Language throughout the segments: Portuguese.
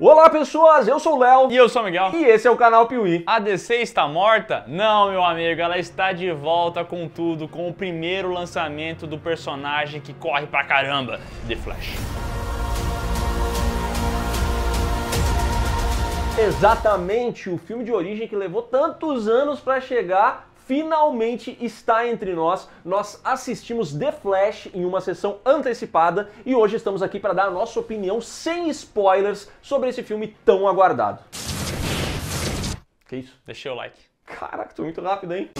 Olá pessoas, eu sou o Léo. E eu sou o Miguel. E esse é o canal Piuí. A DC está morta? Não, meu amigo, ela está de volta com tudo, com o primeiro lançamento do personagem que corre pra caramba, The Flash. Exatamente, o filme de origem que levou tantos anos para chegar finalmente está entre nós. Nós assistimos The Flash em uma sessão antecipada e hoje estamos aqui para dar a nossa opinião sem spoilers sobre esse filme tão aguardado. Que isso? Deixei o like. Caraca, tô muito rápido, hein?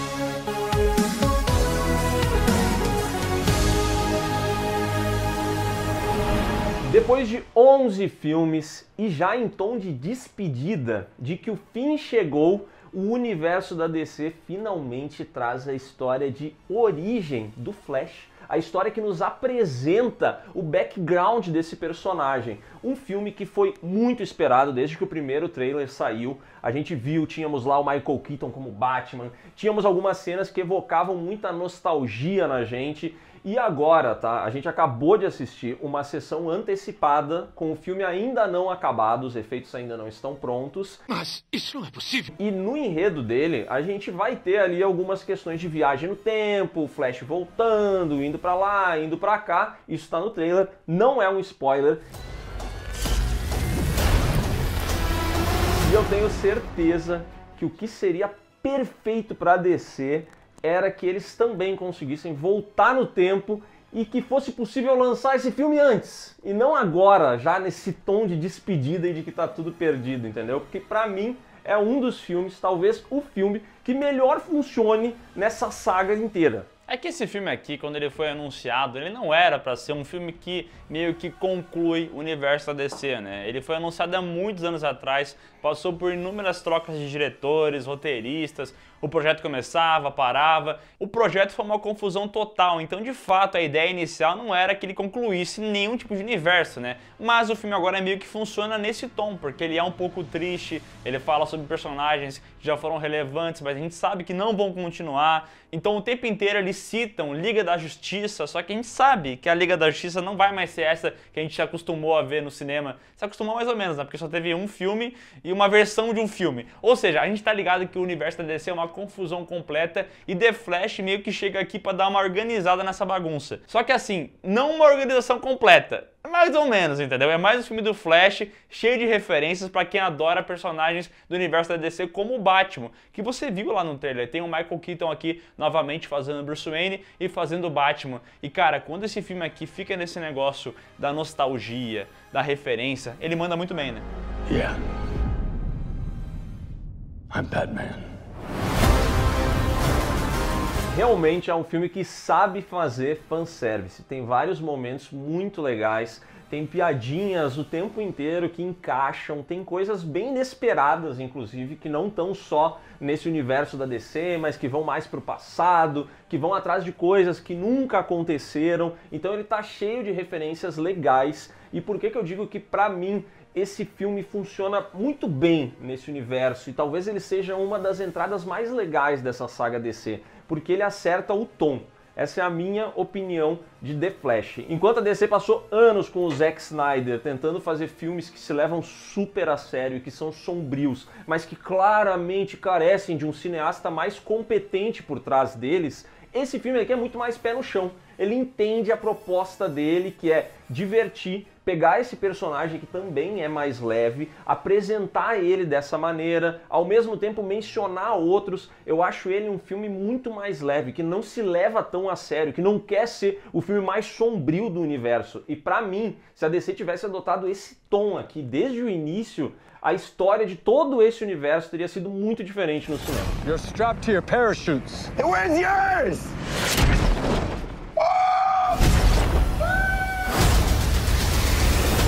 Depois de 11 filmes e já em tom de despedida de que o fim chegou, o universo da DC finalmente traz a história de origem do Flash, a história que nos apresenta o background desse personagem. Um filme que foi muito esperado desde que o primeiro trailer saiu. A gente viu, tínhamos lá o Michael Keaton como Batman, tínhamos algumas cenas que evocavam muita nostalgia na gente e agora, tá? A gente acabou de assistir uma sessão antecipada com o filme ainda não acabado, os efeitos ainda não estão prontos. Mas isso não é possível. E no enredo dele, a gente vai ter ali algumas questões de viagem no tempo, Flash voltando, indo para lá, indo para cá. Isso tá no trailer, não é um spoiler. E eu tenho certeza que o que seria perfeito para descer era que eles também conseguissem voltar no tempo e que fosse possível lançar esse filme antes e não agora, já nesse tom de despedida e de que tá tudo perdido, entendeu? Porque para mim é um dos filmes, talvez o filme que melhor funcione nessa saga inteira. É que esse filme aqui, quando ele foi anunciado, ele não era para ser um filme que meio que conclui o universo da DC, né? Ele foi anunciado há muitos anos atrás, passou por inúmeras trocas de diretores, roteiristas, o projeto começava, parava. O projeto foi uma confusão total, então de fato a ideia inicial não era que ele concluísse nenhum tipo de universo, né? Mas o filme agora é meio que funciona nesse tom, porque ele é um pouco triste, ele fala sobre personagens que já foram relevantes, mas a gente sabe que não vão continuar. Então o tempo inteiro eles citam Liga da Justiça, só que a gente sabe que a Liga da Justiça não vai mais ser essa que a gente se acostumou a ver no cinema. Se acostumou mais ou menos, né? Porque só teve um filme e uma versão de um filme. Ou seja, a gente tá ligado que o universo da DC é uma confusão completa e The Flash meio que chega aqui para dar uma organizada nessa bagunça. Só que assim, não uma organização completa, é mais ou menos, entendeu? É mais um filme do Flash, cheio de referências para quem adora personagens do universo da DC, como o Batman, que você viu lá no trailer. Tem o Michael Keaton aqui novamente fazendo Bruce Wayne e fazendo o Batman. E cara, quando esse filme aqui fica nesse negócio da nostalgia, da referência, ele manda muito bem, né? Yeah. I'm Batman realmente é um filme que sabe fazer fanservice. Tem vários momentos muito legais, tem piadinhas o tempo inteiro que encaixam, tem coisas bem inesperadas, inclusive, que não estão só nesse universo da DC, mas que vão mais para o passado, que vão atrás de coisas que nunca aconteceram. Então ele tá cheio de referências legais. E por que, que eu digo que, para mim, esse filme funciona muito bem nesse universo e talvez ele seja uma das entradas mais legais dessa saga DC porque ele acerta o tom. Essa é a minha opinião de The Flash. Enquanto a DC passou anos com o Zack Snyder tentando fazer filmes que se levam super a sério e que são sombrios, mas que claramente carecem de um cineasta mais competente por trás deles, esse filme aqui é muito mais pé no chão ele entende a proposta dele, que é divertir, pegar esse personagem que também é mais leve, apresentar ele dessa maneira, ao mesmo tempo mencionar outros. Eu acho ele um filme muito mais leve, que não se leva tão a sério, que não quer ser o filme mais sombrio do universo. E para mim, se a DC tivesse adotado esse tom aqui desde o início, a história de todo esse universo teria sido muito diferente no cinema. You're strapped to your parachutes. where's yours?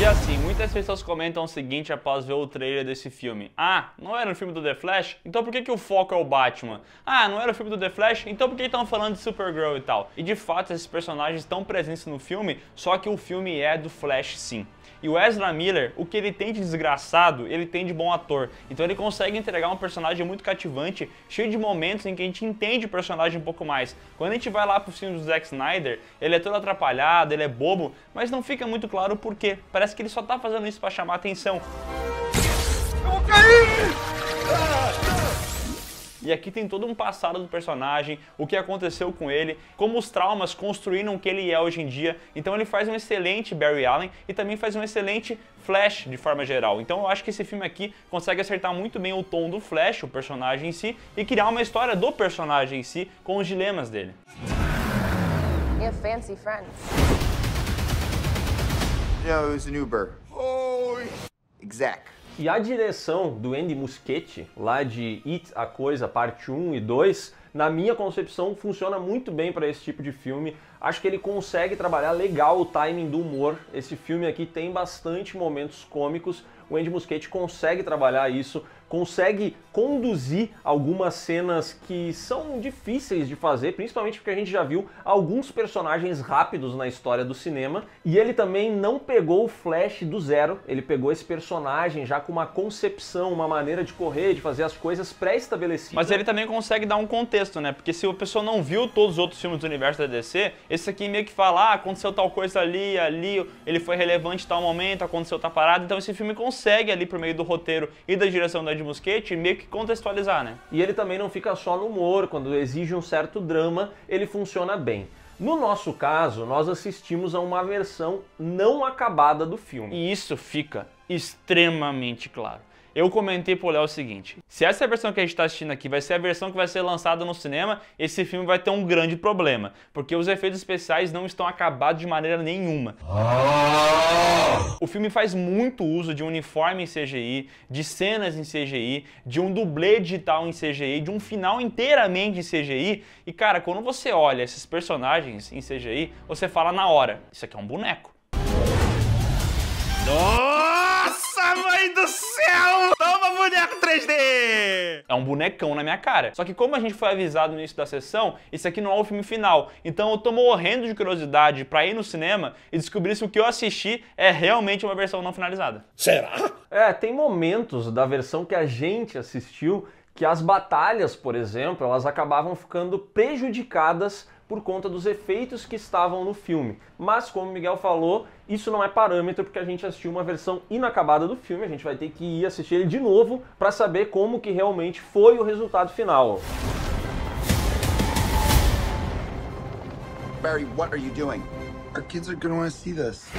E assim, muitas pessoas comentam o seguinte após ver o trailer desse filme. Ah, não era o um filme do The Flash? Então por que, que o foco é o Batman? Ah, não era o um filme do The Flash? Então por que estão falando de Supergirl e tal? E de fato, esses personagens estão presentes no filme, só que o filme é do Flash sim. E o Ezra Miller, o que ele tem de desgraçado, ele tem de bom ator. Então ele consegue entregar um personagem muito cativante, cheio de momentos em que a gente entende o personagem um pouco mais. Quando a gente vai lá pro filme do Zack Snyder, ele é todo atrapalhado, ele é bobo, mas não fica muito claro o porquê. Parece que ele só tá fazendo isso para chamar atenção. Eu vou cair! E aqui tem todo um passado do personagem, o que aconteceu com ele, como os traumas construíram o que ele é hoje em dia. Então ele faz um excelente Barry Allen e também faz um excelente Flash de forma geral. Então eu acho que esse filme aqui consegue acertar muito bem o tom do Flash, o personagem em si, e criar uma história do personagem em si com os dilemas dele. You have fancy friends. Yeah, it was a Uber. Oh. Exact. E a direção do Andy Muschietti, lá de It a Coisa, parte 1 e 2, na minha concepção, funciona muito bem para esse tipo de filme. Acho que ele consegue trabalhar legal o timing do humor. Esse filme aqui tem bastante momentos cômicos. O Andy Muschietti consegue trabalhar isso consegue conduzir algumas cenas que são difíceis de fazer, principalmente porque a gente já viu alguns personagens rápidos na história do cinema, e ele também não pegou o Flash do zero, ele pegou esse personagem já com uma concepção, uma maneira de correr, de fazer as coisas pré-estabelecidas. Mas ele também consegue dar um contexto, né? Porque se a pessoa não viu todos os outros filmes do universo da DC, esse aqui meio que fala, ah, aconteceu tal coisa ali, ali, ele foi relevante em tal momento, aconteceu tal parada, então esse filme consegue ali por meio do roteiro e da direção da de e meio que contextualizar, né? E ele também não fica só no humor, quando exige um certo drama, ele funciona bem. No nosso caso, nós assistimos a uma versão não acabada do filme. E isso fica extremamente claro eu comentei pro Léo o seguinte: se essa versão que a gente está assistindo aqui vai ser a versão que vai ser lançada no cinema, esse filme vai ter um grande problema, porque os efeitos especiais não estão acabados de maneira nenhuma. O filme faz muito uso de um uniforme em CGI, de cenas em CGI, de um dublê digital em CGI, de um final inteiramente em CGI. E cara, quando você olha esses personagens em CGI, você fala na hora: isso aqui é um boneco. Não! do céu! Toma boneco 3D! É um bonecão na minha cara. Só que como a gente foi avisado no início da sessão, isso aqui não é o filme final. Então eu tô morrendo de curiosidade pra ir no cinema e descobrir se o que eu assisti é realmente uma versão não finalizada. Será? É, tem momentos da versão que a gente assistiu que as batalhas, por exemplo, elas acabavam ficando prejudicadas por conta dos efeitos que estavam no filme. Mas, como o Miguel falou, isso não é parâmetro porque a gente assistiu uma versão inacabada do filme, a gente vai ter que ir assistir ele de novo para saber como que realmente foi o resultado final. Barry, what are you doing? Our kids are gonna want see this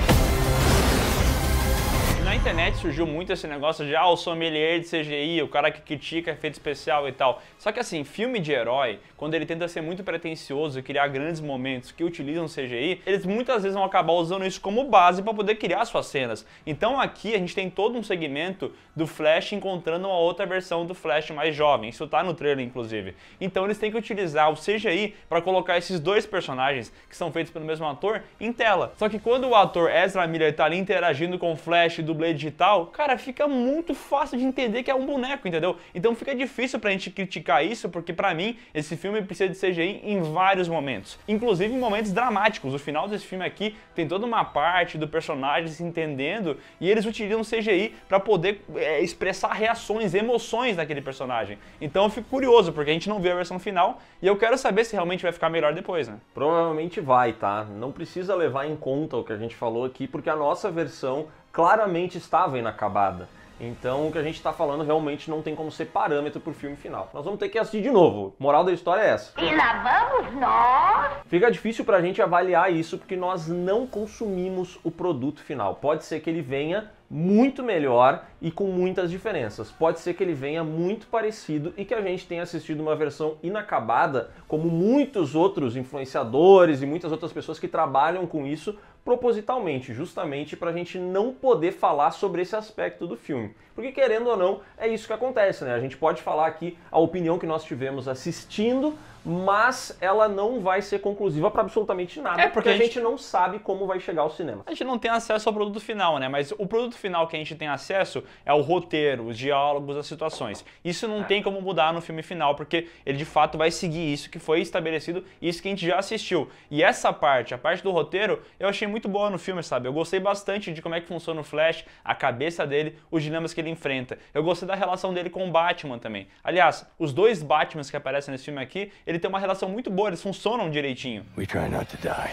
na internet surgiu muito esse negócio de, ah, o sommelier de CGI, o cara que critica efeito especial e tal. Só que assim, filme de herói, quando ele tenta ser muito pretencioso e criar grandes momentos que utilizam CGI, eles muitas vezes vão acabar usando isso como base para poder criar suas cenas. Então aqui a gente tem todo um segmento do Flash encontrando uma outra versão do Flash mais jovem. Isso tá no trailer, inclusive. Então eles têm que utilizar o CGI para colocar esses dois personagens, que são feitos pelo mesmo ator, em tela. Só que quando o ator Ezra Miller tá ali interagindo com o Flash do digital, cara, fica muito fácil de entender que é um boneco, entendeu? Então fica difícil pra gente criticar isso, porque pra mim esse filme precisa de CGI em vários momentos, inclusive em momentos dramáticos. O final desse filme aqui tem toda uma parte do personagem se entendendo e eles utilizam CGI para poder é, expressar reações, emoções daquele personagem. Então eu fico curioso, porque a gente não viu a versão final e eu quero saber se realmente vai ficar melhor depois, né? Provavelmente vai, tá? Não precisa levar em conta o que a gente falou aqui, porque a nossa versão claramente estava inacabada. Então o que a gente está falando realmente não tem como ser parâmetro para o filme final. Nós vamos ter que assistir de novo. Moral da história é essa. E lá vamos nós! Fica difícil para a gente avaliar isso porque nós não consumimos o produto final. Pode ser que ele venha muito melhor e com muitas diferenças. Pode ser que ele venha muito parecido e que a gente tenha assistido uma versão inacabada, como muitos outros influenciadores e muitas outras pessoas que trabalham com isso propositalmente, justamente para a gente não poder falar sobre esse aspecto do filme. Porque, querendo ou não, é isso que acontece, né? A gente pode falar aqui a opinião que nós tivemos assistindo mas ela não vai ser conclusiva para absolutamente nada, é porque, porque a, gente... a, gente... não sabe como vai chegar ao cinema. A gente não tem acesso ao produto final, né? Mas o produto final que a gente tem acesso é o roteiro, os diálogos, as situações. Isso não é. tem como mudar no filme final, porque ele de fato vai seguir isso que foi estabelecido, isso que a gente já assistiu. E essa parte, a parte do roteiro, eu achei muito boa no filme, sabe? Eu gostei bastante de como é que funciona o Flash, a cabeça dele, os dilemas que ele enfrenta. Eu gostei da relação dele com o Batman também. Aliás, os dois Batmans que aparecem nesse filme aqui, ele tem uma relação muito boa, eles funcionam direitinho. We try not to die.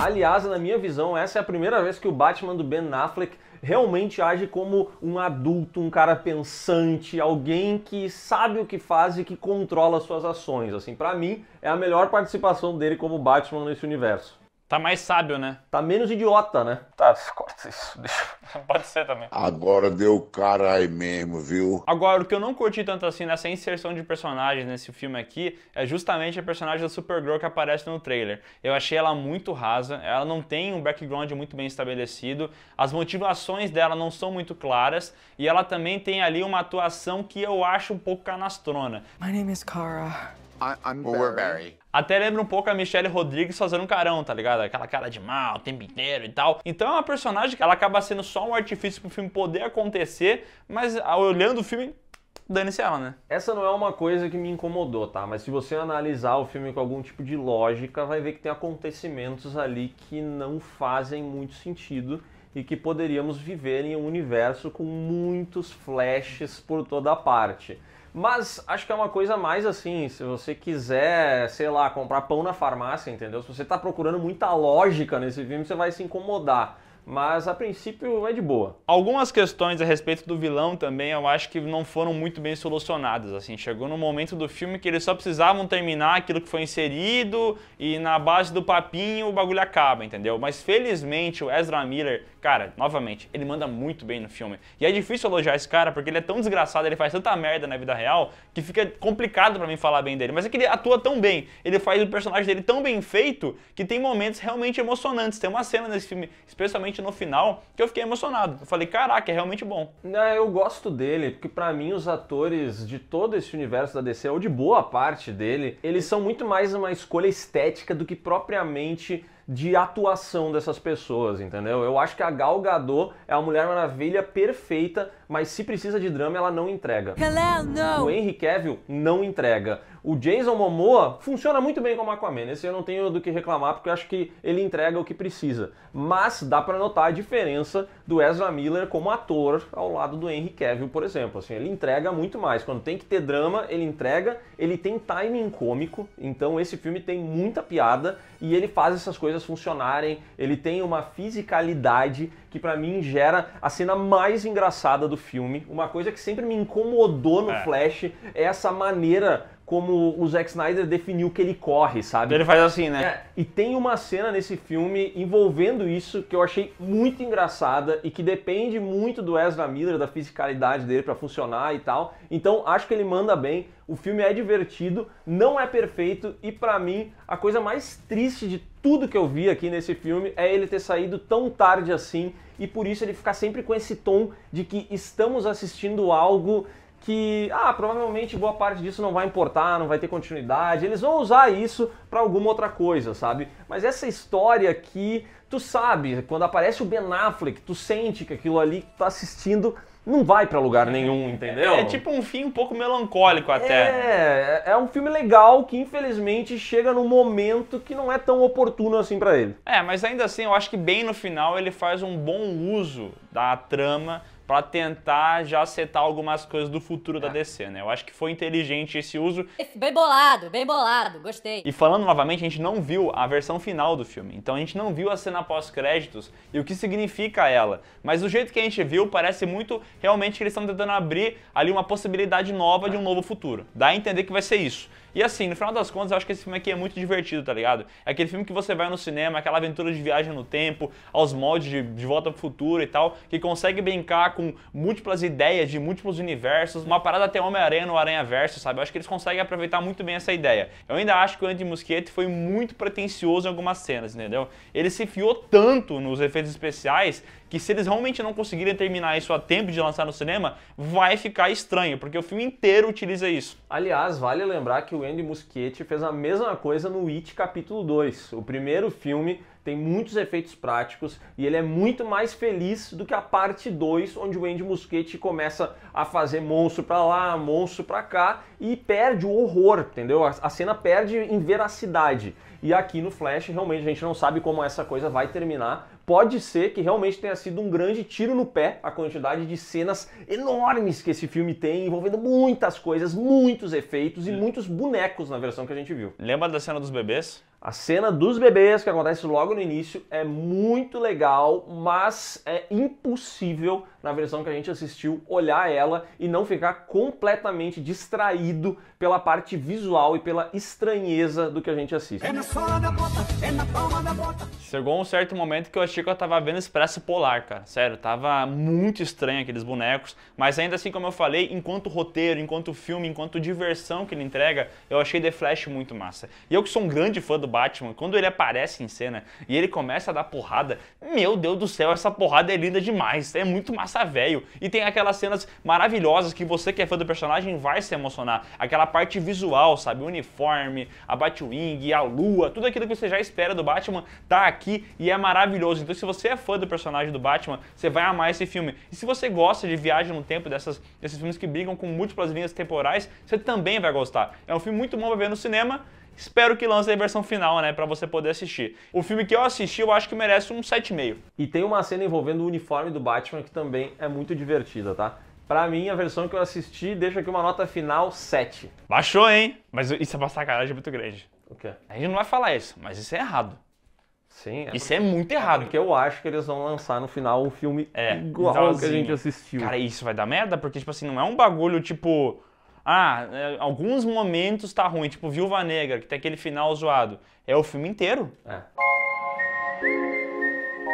Aliás, na minha visão, essa é a primeira vez que o Batman do Ben Affleck realmente age como um adulto, um cara pensante, alguém que sabe o que faz e que controla suas ações. Assim, para mim, é a melhor participação dele como Batman nesse universo. Tá mais sábio, né? Tá menos idiota, né? Tá, corta isso. Deixa... Pode ser também. Agora deu carai mesmo, viu? Agora, o que eu não curti tanto assim nessa inserção de personagens nesse filme aqui é justamente a personagem da Supergirl que aparece no trailer. Eu achei ela muito rasa, ela não tem um background muito bem estabelecido, as motivações dela não são muito claras e ela também tem ali uma atuação que eu acho um pouco canastrona. My name is Kara. I'm Barry. We're Barry. Até lembra um pouco a Michelle Rodrigues fazendo um carão, tá ligado? Aquela cara de mal o tempo inteiro e tal. Então é uma personagem que ela acaba sendo só um artifício pro filme poder acontecer, mas ah, olhando o filme, dane-se ela, né? Essa não é uma coisa que me incomodou, tá? Mas se você analisar o filme com algum tipo de lógica, vai ver que tem acontecimentos ali que não fazem muito sentido e que poderíamos viver em um universo com muitos flashes por toda parte. Mas acho que é uma coisa mais assim, se você quiser, sei lá, comprar pão na farmácia, entendeu? Se você está procurando muita lógica nesse filme, você vai se incomodar mas a princípio é de boa. Algumas questões a respeito do vilão também eu acho que não foram muito bem solucionadas, assim, chegou no momento do filme que eles só precisavam terminar aquilo que foi inserido e na base do papinho o bagulho acaba, entendeu? Mas felizmente o Ezra Miller, cara, novamente, ele manda muito bem no filme. E é difícil elogiar esse cara porque ele é tão desgraçado, ele faz tanta merda na vida real que fica complicado para mim falar bem dele, mas é que ele atua tão bem, ele faz o personagem dele tão bem feito que tem momentos realmente emocionantes. Tem uma cena nesse filme, especialmente no final, que eu fiquei emocionado. Eu falei, caraca, é realmente bom. É, eu gosto dele, porque para mim os atores de todo esse universo da DC, ou de boa parte dele, eles são muito mais uma escolha estética do que propriamente de atuação dessas pessoas, entendeu? Eu acho que a Gal Gadot é a Mulher Maravilha perfeita, mas se precisa de drama, ela não entrega. Hello, o Henry Cavill não entrega o Jason Momoa funciona muito bem como Aquaman. Esse eu não tenho do que reclamar, porque eu acho que ele entrega o que precisa. Mas dá para notar a diferença do Ezra Miller como ator ao lado do Henry Cavill, por exemplo. Assim, ele entrega muito mais. Quando tem que ter drama, ele entrega. Ele tem timing cômico, então esse filme tem muita piada e ele faz essas coisas funcionarem. Ele tem uma fisicalidade que para mim gera a cena mais engraçada do filme. Uma coisa que sempre me incomodou no é. Flash é essa maneira como o Zack Snyder definiu que ele corre, sabe? Ele faz assim, né? É, e tem uma cena nesse filme envolvendo isso que eu achei muito engraçada e que depende muito do Ezra Miller, da fisicalidade dele para funcionar e tal. Então acho que ele manda bem. O filme é divertido, não é perfeito e para mim a coisa mais triste de tudo que eu vi aqui nesse filme é ele ter saído tão tarde assim e por isso ele ficar sempre com esse tom de que estamos assistindo algo que ah, provavelmente boa parte disso não vai importar, não vai ter continuidade. Eles vão usar isso para alguma outra coisa, sabe? Mas essa história que tu sabe, quando aparece o Ben Affleck, tu sente que aquilo ali que tu tá assistindo não vai para lugar nenhum, entendeu? É, é, tipo um fim um pouco melancólico até. É, é, é um filme legal que infelizmente chega num momento que não é tão oportuno assim para ele. É, mas ainda assim, eu acho que bem no final ele faz um bom uso da trama para tentar já setar algumas coisas do futuro da é. DC, né? Eu acho que foi inteligente esse uso. Bem bolado, bem bolado, gostei. E falando novamente, a gente não viu a versão final do filme, então a gente não viu a cena pós-créditos e o que significa ela. Mas do jeito que a gente viu, parece muito realmente que eles estão tentando abrir ali uma possibilidade nova de um é. novo futuro. Dá a entender que vai ser isso. E assim, no final das contas, eu acho que esse filme aqui é muito divertido, tá ligado? É aquele filme que você vai no cinema, aquela aventura de viagem no tempo, aos moldes de, de volta pro futuro e tal, que consegue brincar com múltiplas ideias de múltiplos universos, uma parada até Homem-Aranha no Aranha Verso, sabe? Eu acho que eles conseguem aproveitar muito bem essa ideia. Eu ainda acho que o Andy Muschietti foi muito pretencioso em algumas cenas, entendeu? Ele se fiou tanto nos efeitos especiais que se eles realmente não conseguirem terminar isso a tempo de lançar no cinema, vai ficar estranho, porque o filme inteiro utiliza isso. Aliás, vale lembrar que o Andy Muschietti fez a mesma coisa no It Capítulo 2. O primeiro filme tem muitos efeitos práticos e ele é muito mais feliz do que a parte 2, onde o Andy Muschietti começa a fazer monstro para lá, monstro para cá e perde o horror, entendeu? A cena perde em veracidade. E aqui no Flash, realmente a gente não sabe como essa coisa vai terminar, pode ser que realmente tenha sido um grande tiro no pé a quantidade de cenas enormes que esse filme tem, envolvendo muitas coisas, muitos efeitos e muitos bonecos na versão que a gente viu. Lembra da cena dos bebês? A cena dos bebês, que acontece logo no início, é muito legal, mas é impossível, na versão que a gente assistiu, olhar ela e não ficar completamente distraído pela parte visual e pela estranheza do que a gente assiste. É é Chegou um certo momento que eu achei que eu tava vendo Expresso Polar, cara. Sério, tava muito estranho aqueles bonecos, mas ainda assim, como eu falei, enquanto roteiro, enquanto filme, enquanto diversão que ele entrega, eu achei The Flash muito massa. E eu que sou um grande fã do do Batman, quando ele aparece em cena e ele começa a dar porrada, meu Deus do céu, essa porrada é linda demais, é muito massa velho. E tem aquelas cenas maravilhosas que você que é fã do personagem vai se emocionar. Aquela parte visual, sabe? O uniforme, a Batwing, a lua, tudo aquilo que você já espera do Batman tá aqui e é maravilhoso. Então se você é fã do personagem do Batman, você vai amar esse filme. E se você gosta de viagem no tempo, dessas, desses filmes que brigam com múltiplas linhas temporais, você também vai gostar. É um filme muito bom pra ver no cinema, Espero que lance a versão final, né, para você poder assistir. O filme que eu assisti, eu acho que merece um 7,5. E tem uma cena envolvendo o uniforme do Batman que também é muito divertida, tá? Pra mim, a versão que eu assisti deixa aqui uma nota final 7. Baixou, hein? Mas isso é uma sacanagem muito grande. O quê? A gente não vai falar isso, mas isso é errado. Sim. É isso porque... é muito errado. É porque eu acho que eles vão lançar no final um filme é, igual igualzinho. Então, que a gente assim, assistiu. Cara, isso vai dar merda? Porque, tipo assim, não é um bagulho, tipo... Ah, é, alguns momentos tá ruim, tipo Viúva Negra, que tem aquele final zoado. É o filme inteiro. É.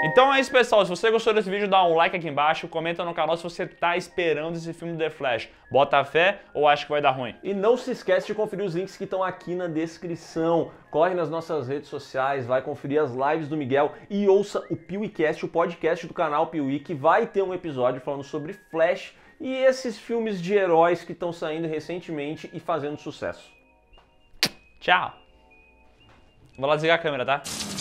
Então é isso, pessoal. Se você gostou desse vídeo, dá um like aqui embaixo, comenta no canal se você tá esperando esse filme The Flash. Bota fé ou acha que vai dar ruim? E não se esquece de conferir os links que estão aqui na descrição. Corre nas nossas redes sociais, vai conferir as lives do Miguel e ouça o Pewcast, o podcast do canal PeeWee, que vai ter um episódio falando sobre Flash, e esses filmes de heróis que estão saindo recentemente e fazendo sucesso. Tchau! Vou lá desligar a câmera, tá?